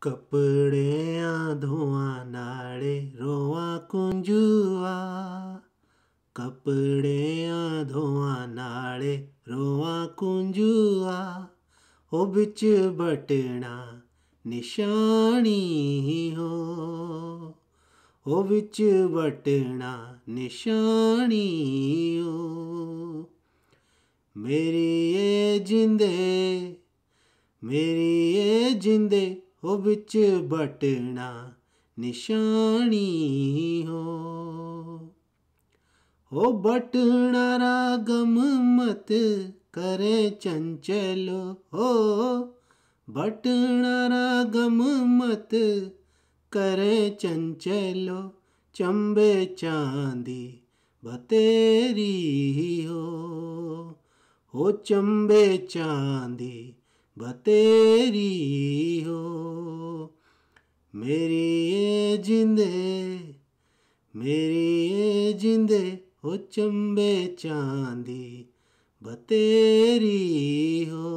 ਕਪੜਿਆਂ ਧੋਆਂ ਨਾਲੇ ਰੋਆ ਕੁੰਜੂਆ ਕਪੜਿਆਂ ਧੋਆਂ ਨਾਲੇ ਰੋਆ ਕੁੰਜੂਆ ਉਹ ਵਿੱਚ ਬਟਣਾ ਨਿਸ਼ਾਨੀ ਹੋ ਉਹ ਵਿੱਚ ਬਟਣਾ ਨਿਸ਼ਾਨੀ ਹੋ ਮੇਰੀ ਏ ਜਿੰਦੇ ਮੇਰੀ ਏ ਜਿੰਦੇ ਹੋ ਵਿੱਚ ਬਟਣਾ ਨਿਸ਼ਾਨੀ ਹੋ ਹੋ ਬਟਣਾ ਰਾਗਮ ਮਤ ਕਰੇ ਚੰਚਲੋ ਹੋ ਬਟਣਾ ਰਾਗਮ ਮਤ ਕਰੇ ਚੰਚਲੋ ਚੰਬੇ ਚਾਂਦੀ ਬਤੇਰੀ ਹੋ ਹੋ ਚੰਬੇ ਚਾਂਦੀ ਬਤੇਰੀ ਹੋ ਮੇਰੀ ਏ ਜਿੰਦੇ ਮੇਰੀ ਏ ਜਿੰਦੇ ਉਹ ਚੰਬੇ ਚਾਂਦੀ ਬਤੇਰੀ ਹੋ